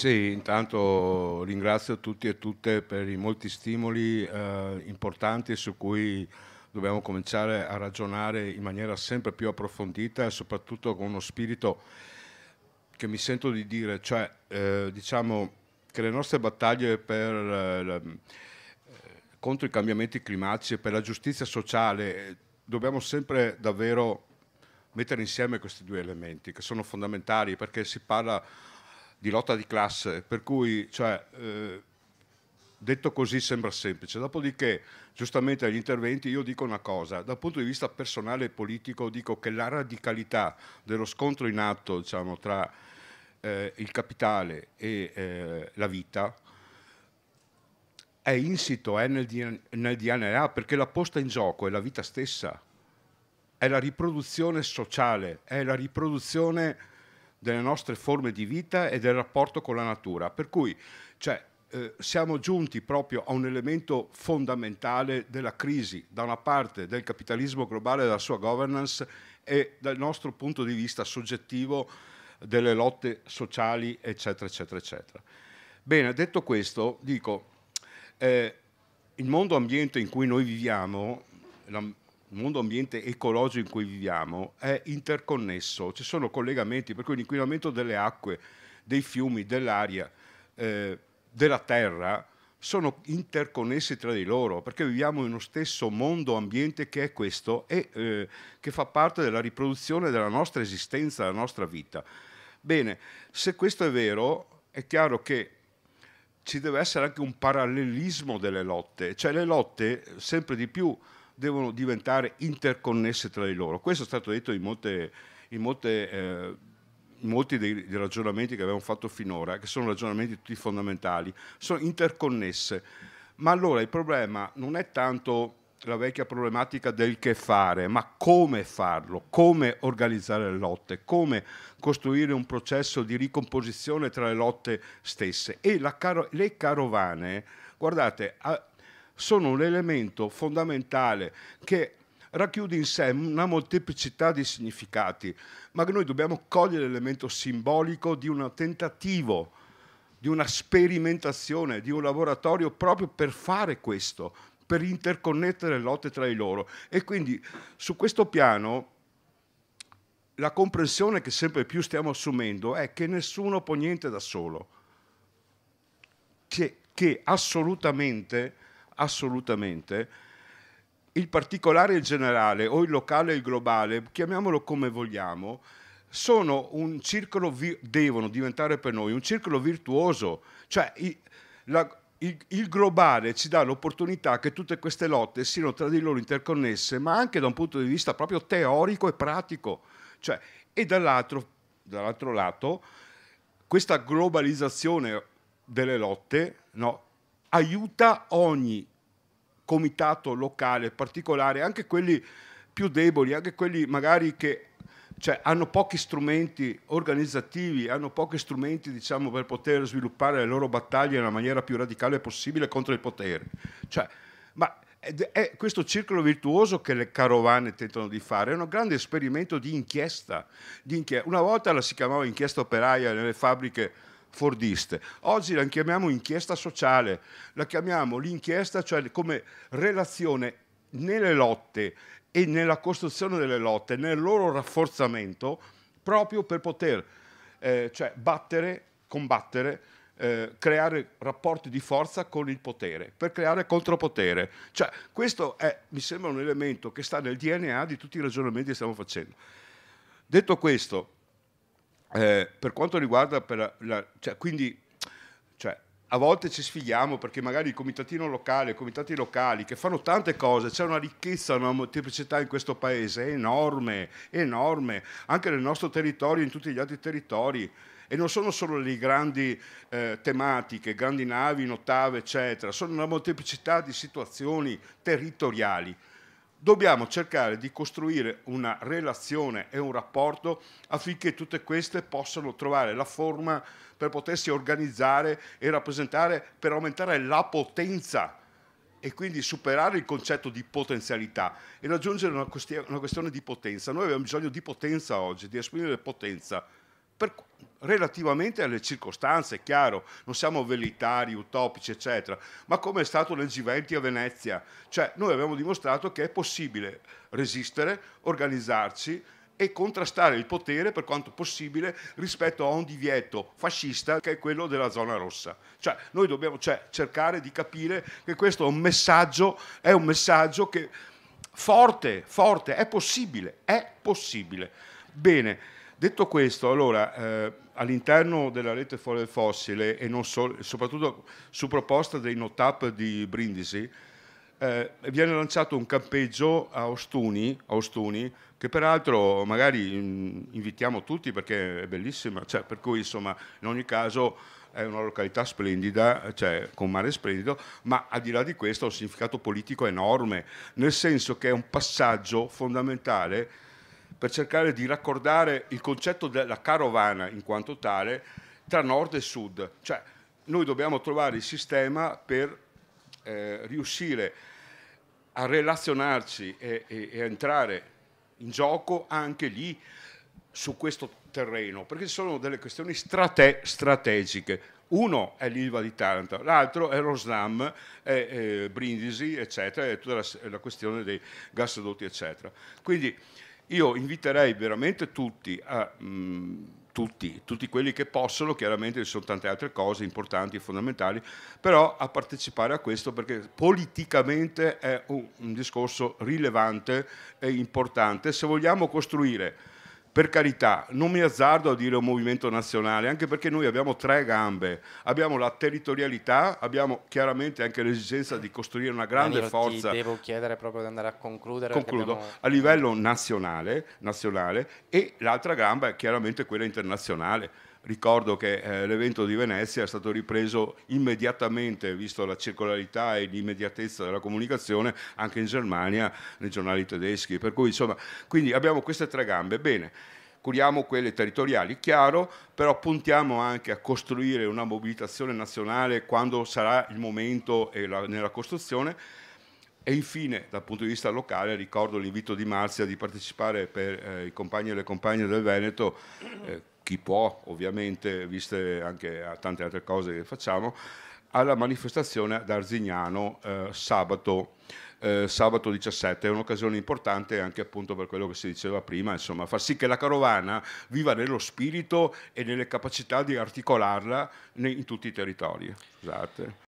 Sì, intanto ringrazio tutti e tutte per i molti stimoli eh, importanti su cui dobbiamo cominciare a ragionare in maniera sempre più approfondita e soprattutto con uno spirito che mi sento di dire, cioè eh, diciamo che le nostre battaglie per, eh, eh contro i cambiamenti climatici e per la giustizia sociale eh, dobbiamo sempre davvero mettere insieme questi due elementi che sono fondamentali perché si parla di lotta di classe, per cui cioè, eh, detto così sembra semplice. Dopodiché, giustamente agli interventi, io dico una cosa, dal punto di vista personale e politico dico che la radicalità dello scontro in atto diciamo, tra eh, il capitale e eh, la vita è insito, è nel DNA, perché la posta in gioco è la vita stessa, è la riproduzione sociale, è la riproduzione delle nostre forme di vita e del rapporto con la natura. Per cui cioè, eh, siamo giunti proprio a un elemento fondamentale della crisi, da una parte del capitalismo globale e della sua governance e dal nostro punto di vista soggettivo delle lotte sociali, eccetera, eccetera, eccetera. Bene, detto questo, dico, eh, il mondo ambiente in cui noi viviamo, il mondo ambiente ecologico in cui viviamo è interconnesso, ci sono collegamenti, per cui l'inquinamento delle acque, dei fiumi, dell'aria, eh, della terra, sono interconnessi tra di loro, perché viviamo in uno stesso mondo ambiente che è questo e eh, che fa parte della riproduzione della nostra esistenza, della nostra vita. Bene, se questo è vero, è chiaro che ci deve essere anche un parallelismo delle lotte, cioè le lotte sempre di più devono diventare interconnesse tra di loro. Questo è stato detto in, molte, in, molte, eh, in molti dei, dei, ragionamenti che abbiamo fatto finora, che sono ragionamenti tutti fondamentali, sono interconnesse. Ma allora il problema non è tanto la vecchia problematica del che fare, ma come farlo, come organizzare le lotte, come costruire un processo di ricomposizione tra le lotte stesse. E car le carovane, guardate, sono un elemento fondamentale che racchiude in sé una molteplicità di significati, ma che noi dobbiamo cogliere l'elemento simbolico di un tentativo, di una sperimentazione, di un laboratorio proprio per fare questo, per interconnettere le lotte tra di loro. E quindi su questo piano la comprensione che sempre più stiamo assumendo è che nessuno può niente da solo, che, che assolutamente assolutamente il particolare e il generale o il locale e il globale, chiamiamolo come vogliamo, sono un circolo, devono diventare per noi un circolo virtuoso, cioè il, la, il, il, globale ci dà l'opportunità che tutte queste lotte siano tra di loro interconnesse, ma anche da un punto di vista proprio teorico e pratico, cioè, e dall'altro, dall'altro lato questa globalizzazione delle lotte no, aiuta ogni comitato locale particolare, anche quelli più deboli, anche quelli magari che cioè, hanno pochi strumenti organizzativi, hanno pochi strumenti diciamo, per poter sviluppare le loro battaglie nella maniera più radicale possibile contro il potere. Cioè, ma è questo circolo virtuoso che le carovane tentano di fare, è un grande esperimento di inchiesta. Di inchiesta. Una volta la si chiamava inchiesta operaia nelle fabbriche fordiste. Oggi la chiamiamo inchiesta sociale, la chiamiamo l'inchiesta, cioè come relazione nelle lotte e nella costruzione delle lotte, nel loro rafforzamento, proprio per poter eh, cioè, battere, combattere, eh, creare rapporti di forza con il potere, per creare contropotere. Cioè, questo è, mi sembra un elemento che sta nel DNA di tutti i ragionamenti che stiamo facendo. Detto questo, eh, per quanto riguarda, per la, cioè, quindi cioè, a volte ci sfidiamo perché magari il comitatino locale, i comitati locali che fanno tante cose, c'è una ricchezza, una molteplicità in questo paese enorme, enorme, anche nel nostro territorio e in tutti gli altri territori. E non sono solo le grandi eh, tematiche, grandi navi in ottave, eccetera, sono una molteplicità di situazioni territoriali dobbiamo cercare di costruire una relazione e un rapporto affinché tutte queste possano trovare la forma per potersi organizzare e rappresentare per aumentare la potenza e quindi superare il concetto di potenzialità e raggiungere una, una questione di potenza. Noi abbiamo bisogno di potenza oggi, di esprimere potenza. Per, relativamente alle circostanze, è chiaro, non siamo velitari, utopici, eccetera, ma come è stato nel G20 a Venezia, cioè noi abbiamo dimostrato che è possibile resistere, organizzarci e contrastare il potere per quanto possibile rispetto a un divieto fascista che è quello della zona rossa. Cioè, noi dobbiamo cioè, cercare di capire che questo è un messaggio, è un messaggio che forte, forte, è possibile, è possibile. Bene. Detto questo, allora, eh, all'interno della rete fuori del fossile e so, soprattutto su proposta dei NOTAP di Brindisi, eh, viene lanciato un campeggio a Ostuni, a Ostuni che peraltro magari in, mm, invitiamo tutti perché è bellissima, cioè, per cui insomma in ogni caso è una località splendida, cioè con mare splendido, ma al di là di questo ha un significato politico enorme, nel senso che è un passaggio fondamentale per cercare di raccordare il concetto della carovana in quanto tale tra nord e sud. Cioè, noi dobbiamo trovare il sistema per eh, riuscire a relazionarci e, e, e, entrare in gioco anche lì su questo terreno, perché ci sono delle questioni strate strategiche. Uno è l'Ilva di Taranto, l'altro è Rosnam, è, è Brindisi, eccetera, e tutta la, la questione dei gasdotti, eccetera. Quindi io inviterei veramente tutti a... Mh, tutti, tutti, quelli che possono, chiaramente ci sono tante altre cose importanti e fondamentali, però a partecipare a questo perché politicamente è un, un discorso rilevante e importante. Se vogliamo costruire per carità, non mi azzardo a dire un movimento nazionale, anche perché noi abbiamo tre gambe, abbiamo la territorialità, abbiamo chiaramente anche l'esigenza di costruire una grande Danilo, forza. Ti devo chiedere proprio di andare a concludere. Concludo, abbiamo... a livello nazionale, nazionale e l'altra gamba è chiaramente quella internazionale Ricordo che eh, l'evento di Venezia è stato ripreso immediatamente, visto la circolarità e l'immediatezza della comunicazione, anche in Germania, nei giornali tedeschi. Per cui, insomma, quindi abbiamo queste tre gambe. Bene, curiamo quelle territoriali, chiaro, però puntiamo anche a costruire una mobilitazione nazionale quando sarà il momento la, nella costruzione. E infine, dal punto di vista locale, ricordo l'invito di Marzia di partecipare per eh, i compagni e le compagne del Veneto. Eh, chi può, ovviamente, viste anche eh, tante altre cose che facciamo, alla manifestazione ad Arzignano eh, sabato, eh, sabato, 17. È un'occasione importante anche appunto per quello che si diceva prima, insomma, far sì che la carovana viva nello spirito e nelle capacità di articolarla in tutti i territori. Scusate.